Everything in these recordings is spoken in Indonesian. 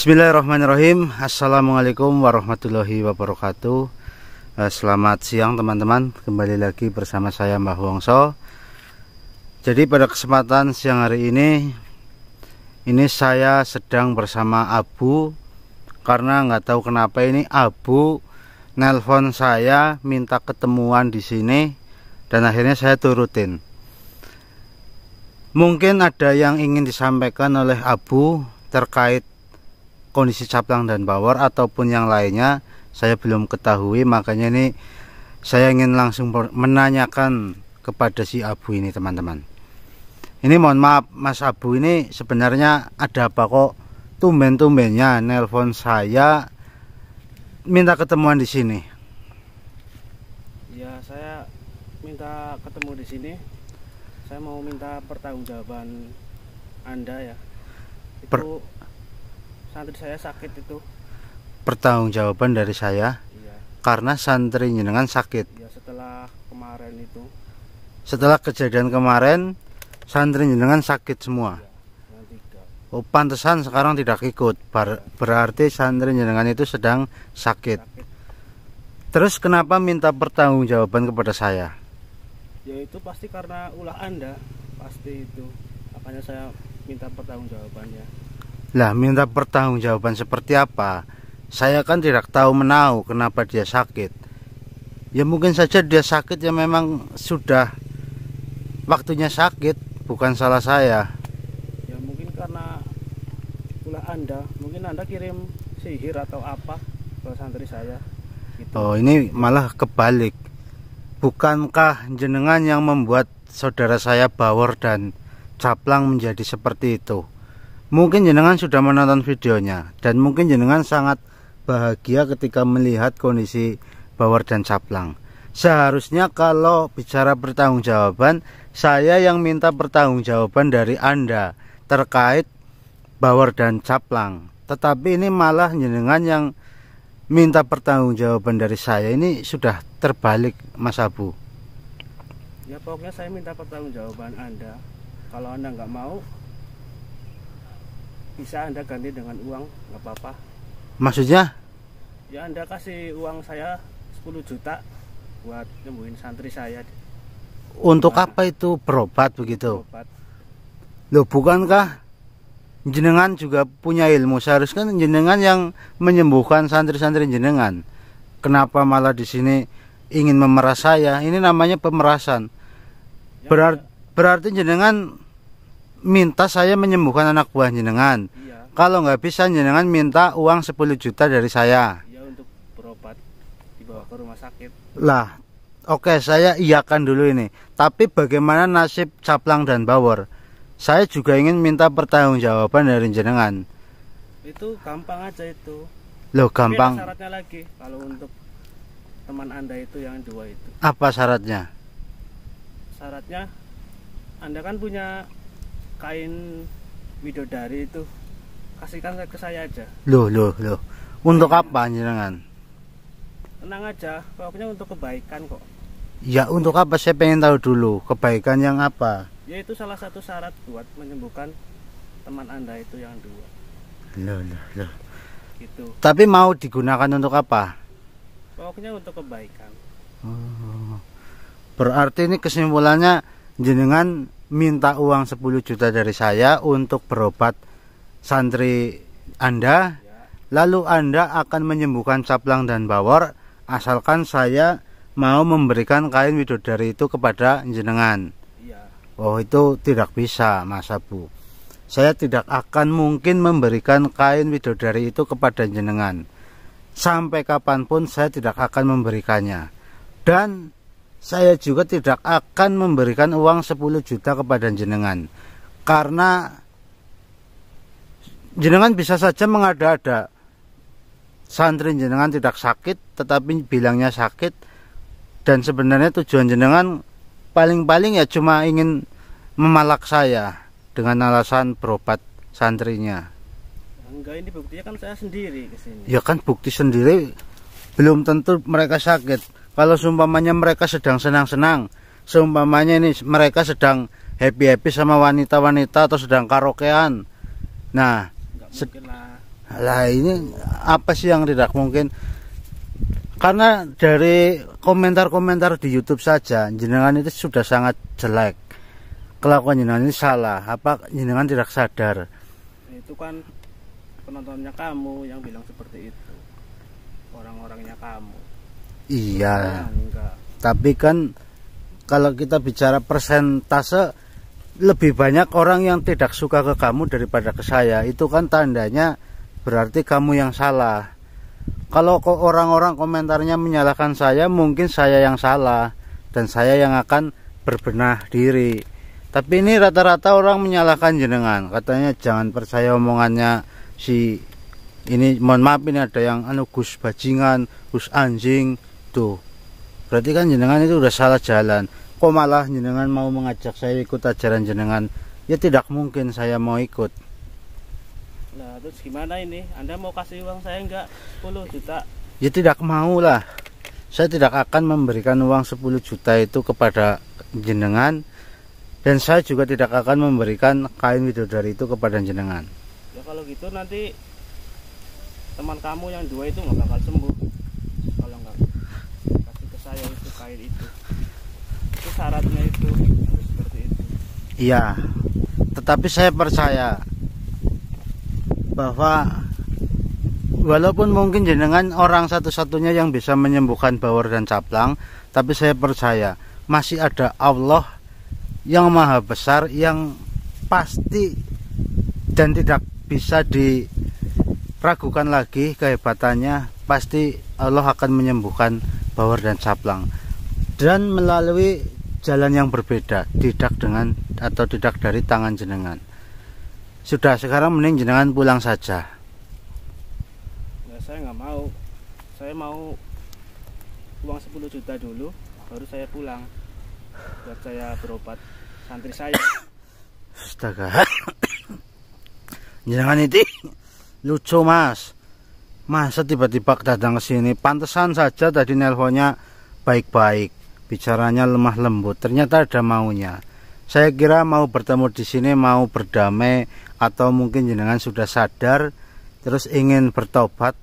Bismillahirrahmanirrahim Assalamualaikum warahmatullahi wabarakatuh eh, Selamat siang teman-teman Kembali lagi bersama saya Mbah Wongso Jadi pada kesempatan siang hari ini Ini saya sedang bersama Abu Karena nggak tahu kenapa ini Abu Nelpon saya minta ketemuan di sini Dan akhirnya saya turutin Mungkin ada yang ingin disampaikan oleh Abu terkait kondisi caplang dan bawor ataupun yang lainnya saya belum ketahui makanya ini saya ingin langsung menanyakan kepada si Abu ini teman-teman ini mohon maaf Mas Abu ini sebenarnya ada apa kok tumben-tumbennya nelpon saya minta ketemuan di sini ya saya minta ketemu di sini saya mau minta pertanggungjawaban Anda ya itu per santri saya sakit itu pertanggungjawaban dari saya iya. karena santri jenengan sakit iya, setelah kemarin itu setelah kejadian kemarin santri jenengan sakit semua iya, oh pantesan sekarang tidak ikut Ber berarti santri jenengan itu sedang sakit. sakit terus kenapa minta pertanggungjawaban kepada saya ya itu pasti karena ulah anda pasti itu makanya saya minta pertanggungjawabannya lah minta pertanggungjawaban seperti apa? Saya kan tidak tahu menau kenapa dia sakit. Ya mungkin saja dia sakit ya memang sudah waktunya sakit, bukan salah saya. Ya mungkin karena pula Anda, mungkin Anda kirim sihir atau apa ke santri saya. Gitu. Oh, ini malah kebalik. Bukankah jenengan yang membuat saudara saya Bawor dan Caplang menjadi seperti itu? Mungkin jenengan sudah menonton videonya dan mungkin jenengan sangat bahagia ketika melihat kondisi bawar dan caplang. Seharusnya kalau bicara pertanggungjawaban, saya yang minta pertanggungjawaban dari Anda terkait bawar dan caplang. Tetapi ini malah jenengan yang minta pertanggungjawaban dari saya ini sudah terbalik Mas Abu. Ya pokoknya saya minta pertanggungjawaban Anda. Kalau Anda nggak mau, bisa anda ganti dengan uang nggak apa-apa maksudnya ya anda kasih uang saya 10 juta buat nyembuhin santri saya untuk nah, apa itu berobat begitu berobat. loh bukankah jenengan juga punya ilmu seharusnya jenengan yang menyembuhkan santri-santri jenengan kenapa malah di sini ingin memeras saya ini namanya pemerasan ya. ya. berarti jenengan minta saya menyembuhkan anak buah jenengan. Iya. Kalau nggak bisa jenengan minta uang 10 juta dari saya. Iya untuk berobat dibawa ke rumah sakit. Lah, oke okay, saya iakan dulu ini. Tapi bagaimana nasib Caplang dan Bawor? Saya juga ingin minta pertanggungjawaban dari jenengan. Itu gampang aja itu. Loh, gampang. Tapi syaratnya lagi kalau untuk teman Anda itu yang dua itu. Apa syaratnya? Syaratnya Anda kan punya kain widodari itu kasihkan ke saya aja loh loh loh untuk kain, iya. apa jenengan tenang aja pokoknya untuk kebaikan kok ya untuk apa saya pengen tahu dulu kebaikan yang apa yaitu salah satu syarat buat menyembuhkan teman anda itu yang dua loh loh loh gitu tapi mau digunakan untuk apa pokoknya untuk kebaikan oh, berarti ini kesimpulannya jenengan minta uang 10 juta dari saya untuk berobat santri Anda lalu Anda akan menyembuhkan caplang dan bawor asalkan saya mau memberikan kain widodari itu kepada jenengan iya. Oh itu tidak bisa Mas Abu saya tidak akan mungkin memberikan kain widodari itu kepada jenengan sampai kapanpun saya tidak akan memberikannya dan saya juga tidak akan memberikan uang 10 juta kepada jenengan karena jenengan bisa saja mengada-ada santri jenengan tidak sakit tetapi bilangnya sakit dan sebenarnya tujuan jenengan paling-paling ya cuma ingin memalak saya dengan alasan berobat santrinya enggak ini buktinya kan saya sendiri kesini ya kan bukti sendiri belum tentu mereka sakit kalau seumpamanya mereka sedang senang-senang seumpamanya ini mereka sedang happy-happy sama wanita-wanita atau sedang karaokean nah lah. lah ini apa sih yang tidak mungkin karena dari komentar-komentar di YouTube saja jenengan itu sudah sangat jelek kelakuan jenengan ini salah apa jenengan tidak sadar nah, itu kan penontonnya kamu yang bilang seperti itu orang-orangnya kamu Iya. Nah, Tapi kan kalau kita bicara persentase lebih banyak orang yang tidak suka ke kamu daripada ke saya. Itu kan tandanya berarti kamu yang salah. Kalau orang-orang komentarnya menyalahkan saya, mungkin saya yang salah dan saya yang akan berbenah diri. Tapi ini rata-rata orang menyalahkan jenengan. Katanya jangan percaya omongannya si ini mohon maaf ini ada yang anu Gus bajingan, Gus anjing, itu Berarti kan jenengan itu udah salah jalan. Kok malah jenengan mau mengajak saya ikut ajaran jenengan? Ya tidak mungkin saya mau ikut. Nah, terus gimana ini? Anda mau kasih uang saya enggak 10 juta? Ya tidak mau lah. Saya tidak akan memberikan uang 10 juta itu kepada jenengan dan saya juga tidak akan memberikan kain widodari itu kepada jenengan. Ya kalau gitu nanti teman kamu yang dua itu nggak bakal sembuh kain itu itu syaratnya itu harus seperti itu iya tetapi saya percaya bahwa walaupun mungkin jenengan orang satu-satunya yang bisa menyembuhkan bawor dan caplang tapi saya percaya masih ada Allah yang maha besar yang pasti dan tidak bisa diragukan lagi kehebatannya pasti Allah akan menyembuhkan bawor dan caplang dan melalui jalan yang berbeda tidak dengan atau tidak dari tangan jenengan sudah sekarang mending jenengan pulang saja nah, saya nggak mau saya mau uang 10 juta dulu baru saya pulang buat saya berobat santri saya astaga jenengan itu lucu mas masa tiba-tiba datang ke sini pantesan saja tadi nelponnya baik-baik bicaranya lemah lembut ternyata ada maunya saya kira mau bertemu di sini mau berdamai atau mungkin jenengan sudah sadar terus ingin bertobat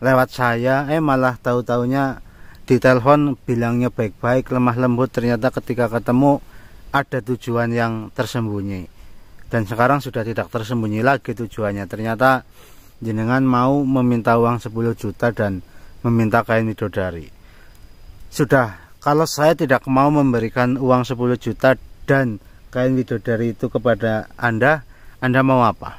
lewat saya eh malah tahu-taunya ditelepon bilangnya baik-baik lemah lembut ternyata ketika ketemu ada tujuan yang tersembunyi dan sekarang sudah tidak tersembunyi lagi tujuannya ternyata jenengan mau meminta uang 10 juta dan meminta kain midodari sudah kalau saya tidak mau memberikan uang 10 juta dan kain widodari itu kepada Anda, Anda mau apa?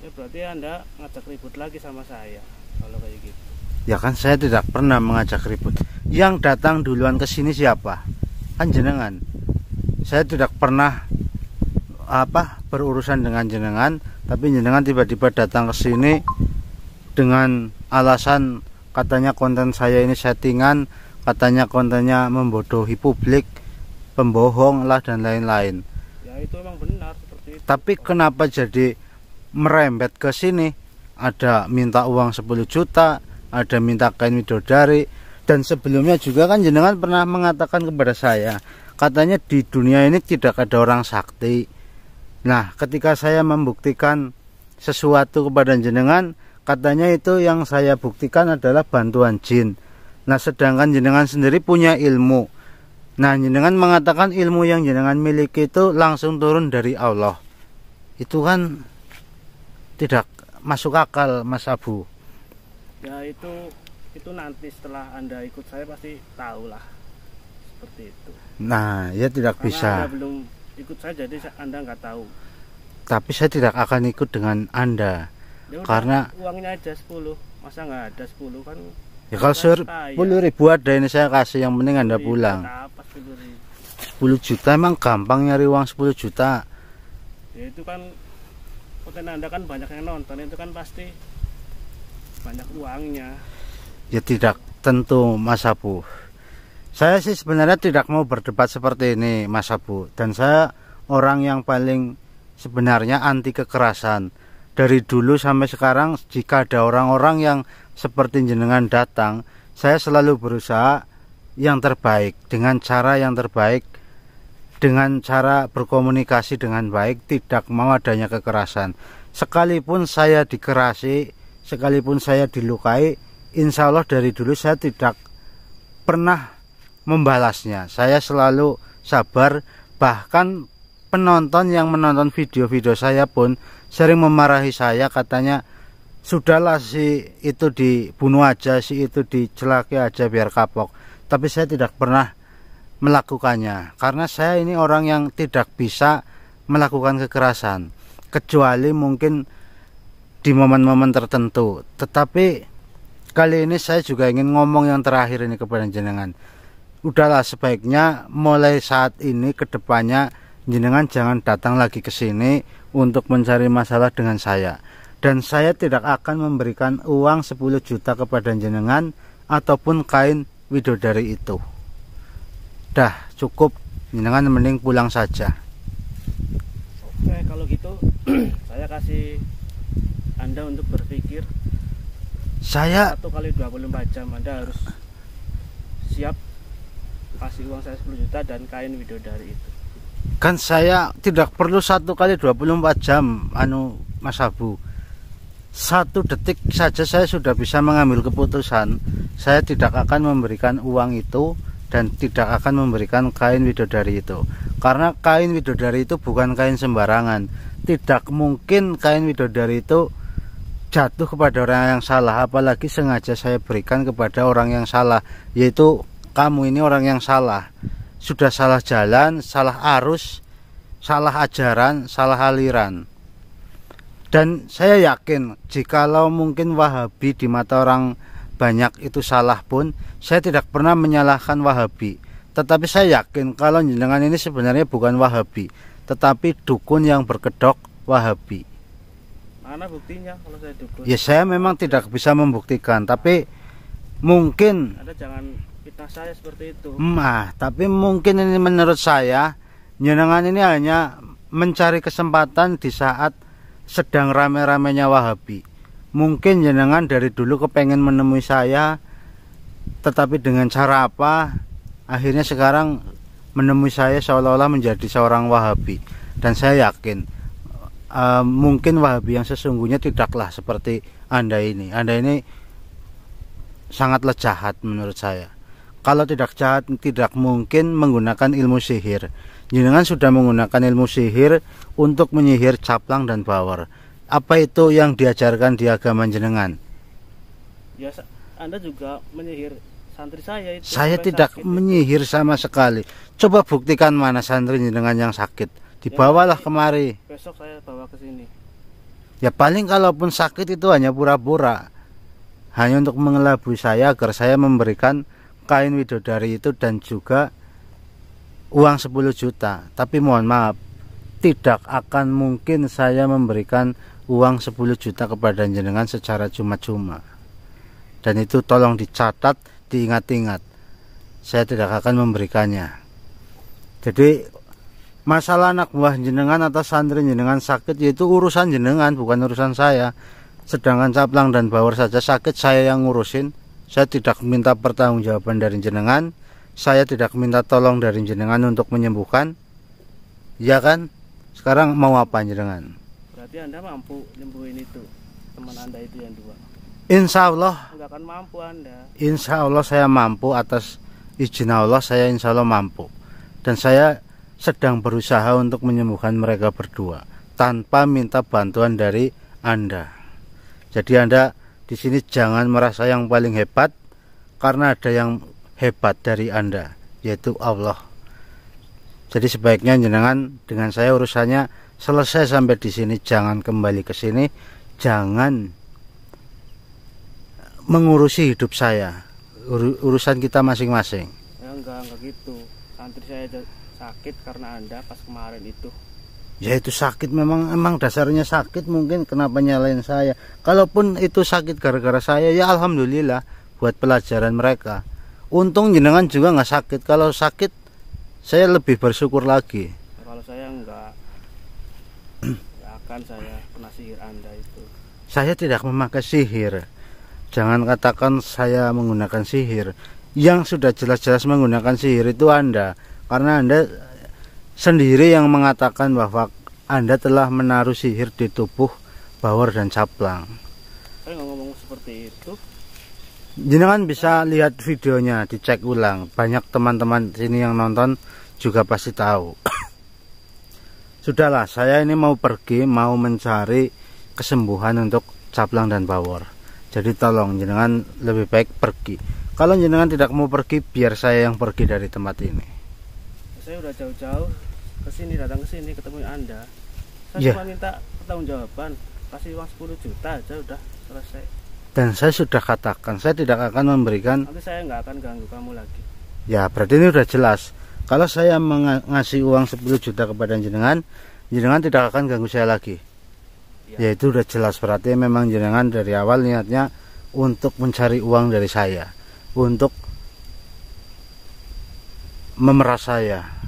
Ya berarti Anda ngajak ribut lagi sama saya kalau kayak gitu. Ya kan saya tidak pernah mengajak ribut. Yang datang duluan ke sini siapa? Kan jenengan. Saya tidak pernah apa berurusan dengan jenengan, tapi jenengan tiba-tiba datang ke sini dengan alasan katanya konten saya ini settingan katanya kontennya membodohi publik pembohong lah dan lain-lain ya itu emang benar seperti itu. tapi kenapa jadi merembet ke sini ada minta uang 10 juta ada minta kain midodari dan sebelumnya juga kan jenengan pernah mengatakan kepada saya katanya di dunia ini tidak ada orang sakti nah ketika saya membuktikan sesuatu kepada jenengan katanya itu yang saya buktikan adalah bantuan jin nah sedangkan jenengan sendiri punya ilmu nah jenengan mengatakan ilmu yang jenengan miliki itu langsung turun dari Allah itu kan tidak masuk akal Mas Abu ya itu itu nanti setelah anda ikut saya pasti tahu lah, seperti itu nah ya tidak Karena bisa anda belum ikut saya jadi anda nggak tahu tapi saya tidak akan ikut dengan anda karena uangnya aja 10 masa nggak ada 10 kan ya kalau sepuluh ribu ada ini saya kasih yang penting anda iya, pulang 10 juta emang gampang nyari uang 10 juta ya itu kan konten anda kan banyak yang nonton itu kan pasti banyak uangnya ya tidak tentu mas Abu saya sih sebenarnya tidak mau berdebat seperti ini mas Abu dan saya orang yang paling sebenarnya anti kekerasan dari dulu sampai sekarang jika ada orang-orang yang seperti jenengan datang, saya selalu berusaha yang terbaik dengan cara yang terbaik dengan cara berkomunikasi dengan baik tidak mau adanya kekerasan sekalipun saya dikerasi sekalipun saya dilukai insya Allah dari dulu saya tidak pernah membalasnya saya selalu sabar bahkan penonton yang menonton video-video saya pun sering memarahi saya katanya sudahlah si itu dibunuh aja si itu dicelaki aja biar kapok tapi saya tidak pernah melakukannya karena saya ini orang yang tidak bisa melakukan kekerasan kecuali mungkin di momen-momen tertentu tetapi kali ini saya juga ingin ngomong yang terakhir ini kepada jenengan udahlah sebaiknya mulai saat ini kedepannya jenengan jangan datang lagi ke sini untuk mencari masalah dengan saya. Dan saya tidak akan memberikan uang 10 juta kepada jenengan ataupun kain widodari itu. Dah, cukup. Jenengan mending pulang saja. Oke, kalau gitu saya kasih Anda untuk berpikir. Saya satu kali 24 jam Anda harus siap kasih uang saya 10 juta dan kain widodari itu kan saya tidak perlu satu kali 24 jam anu Mas Abu satu detik saja saya sudah bisa mengambil keputusan saya tidak akan memberikan uang itu dan tidak akan memberikan kain widodari itu karena kain widodari itu bukan kain sembarangan tidak mungkin kain widodari itu jatuh kepada orang yang salah apalagi sengaja saya berikan kepada orang yang salah yaitu kamu ini orang yang salah sudah salah jalan, salah arus, salah ajaran, salah aliran. Dan saya yakin jikalau mungkin Wahabi di mata orang banyak itu salah pun, saya tidak pernah menyalahkan Wahabi. Tetapi saya yakin kalau jenengan ini sebenarnya bukan Wahabi, tetapi dukun yang berkedok Wahabi. Mana buktinya kalau saya dukun? Ya saya memang tidak bisa membuktikan, tapi mungkin Anda jangan belakang saya seperti itu. Mah, hmm, tapi mungkin ini menurut saya Nyenengan ini hanya mencari kesempatan di saat sedang rame-ramenya Wahabi. Mungkin jenengan dari dulu kepengen menemui saya, tetapi dengan cara apa? Akhirnya sekarang menemui saya seolah-olah menjadi seorang Wahabi. Dan saya yakin uh, mungkin Wahabi yang sesungguhnya tidaklah seperti Anda ini. Anda ini sangatlah jahat menurut saya kalau tidak jahat tidak mungkin menggunakan ilmu sihir. Jenengan sudah menggunakan ilmu sihir untuk menyihir caplang dan power. Apa itu yang diajarkan di agama jenengan? Ya, Anda juga menyihir santri saya itu. Saya tidak sakit menyihir sama sekali. Coba buktikan mana santri jenengan yang sakit. Dibawalah ya, kemari. Besok saya bawa ke sini. Ya paling kalaupun sakit itu hanya pura-pura hanya untuk mengelabui saya agar saya memberikan kain widodari itu dan juga uang 10 juta tapi mohon maaf tidak akan mungkin saya memberikan uang 10 juta kepada jenengan secara cuma-cuma dan itu tolong dicatat diingat-ingat saya tidak akan memberikannya jadi masalah anak buah jenengan atau santri jenengan sakit yaitu urusan jenengan bukan urusan saya sedangkan caplang dan bawor saja sakit saya yang ngurusin saya tidak minta pertanggungjawaban dari jenengan. Saya tidak minta tolong dari jenengan untuk menyembuhkan. Ya kan? Sekarang mau apa jenengan? Berarti Anda mampu nyembuhin itu teman Anda itu yang dua. Insya Allah. Enggak akan mampu Anda. Insya Allah saya mampu atas izin Allah saya insya Allah mampu. Dan saya sedang berusaha untuk menyembuhkan mereka berdua tanpa minta bantuan dari Anda. Jadi Anda di sini jangan merasa yang paling hebat karena ada yang hebat dari Anda, yaitu Allah. Jadi sebaiknya jenengan dengan saya urusannya selesai sampai di sini, jangan kembali ke sini, jangan mengurusi hidup saya, Ur urusan kita masing-masing. Ya enggak, enggak gitu. Santri saya sakit karena Anda pas kemarin itu ya itu sakit memang emang dasarnya sakit mungkin kenapa nyalain saya kalaupun itu sakit gara-gara saya ya alhamdulillah buat pelajaran mereka untung jenengan juga nggak sakit kalau sakit saya lebih bersyukur lagi kalau saya nggak akan saya kena sihir anda itu saya tidak memakai sihir jangan katakan saya menggunakan sihir yang sudah jelas-jelas menggunakan sihir itu anda karena anda sendiri yang mengatakan bahwa Anda telah menaruh sihir di tubuh Bawor dan Caplang. Saya nggak ngomong seperti itu, jenengan bisa lihat videonya, dicek ulang. Banyak teman-teman sini yang nonton juga pasti tahu. Sudahlah, saya ini mau pergi, mau mencari kesembuhan untuk Caplang dan Bawor. Jadi tolong jenengan lebih baik pergi. Kalau jenengan tidak mau pergi, biar saya yang pergi dari tempat ini. Saya udah jauh-jauh ke sini datang ke sini ketemu anda saya yeah. cuma minta pertanggungjawaban kasih uang 10 juta aja udah selesai dan saya sudah katakan saya tidak akan memberikan nanti saya nggak akan ganggu kamu lagi ya berarti ini sudah jelas kalau saya mengasih uang 10 juta kepada jenengan jenengan tidak akan ganggu saya lagi ya. ya itu udah jelas berarti memang jenengan dari awal niatnya untuk mencari uang dari saya untuk memeras saya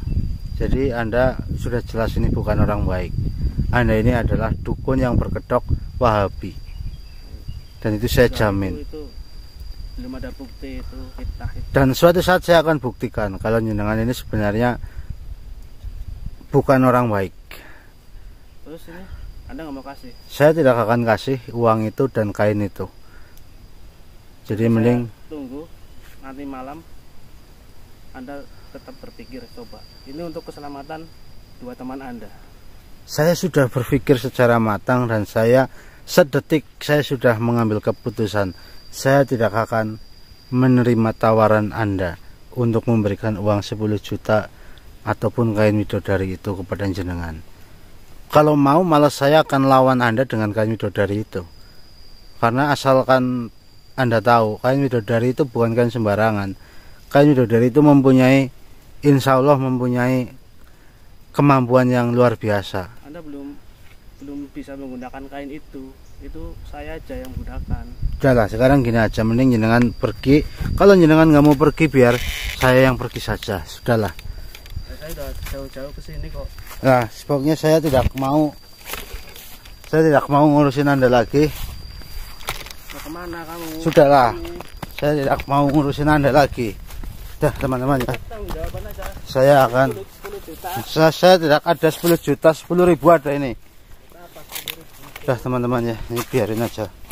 jadi Anda sudah jelas ini bukan orang baik. Anda ini adalah dukun yang berkedok Wahabi. Dan itu saya jamin. Dan suatu saat saya akan buktikan kalau nyenengan ini sebenarnya bukan orang baik. Terus ini Anda nggak mau kasih? Saya tidak akan kasih uang itu dan kain itu. Jadi mending tunggu nanti malam Anda tetap berpikir coba. Ini untuk keselamatan dua teman Anda. Saya sudah berpikir secara matang dan saya sedetik saya sudah mengambil keputusan. Saya tidak akan menerima tawaran Anda untuk memberikan uang 10 juta ataupun kain widodari itu kepada jenengan. Kalau mau malah saya akan lawan Anda dengan kain widodari itu. Karena asalkan Anda tahu, kain widodari itu bukan kain sembarangan. Kain widodari itu mempunyai insya Allah mempunyai kemampuan yang luar biasa. Anda belum belum bisa menggunakan kain itu, itu saya aja yang gunakan. Jalan sekarang gini aja, mending jenengan pergi. Kalau jenengan nggak mau pergi, biar saya yang pergi saja. Sudahlah. Saya sudah jauh-jauh ke sini kok. Nah, sebabnya saya tidak mau, saya tidak mau ngurusin anda lagi. Mau kemana kamu? Sudahlah, saya tidak mau ngurusin anda lagi ada teman-teman ya. Saya akan saya, saya tidak ada 10 juta 10 ribu ada ini. Dah teman-teman ya ini biarin aja.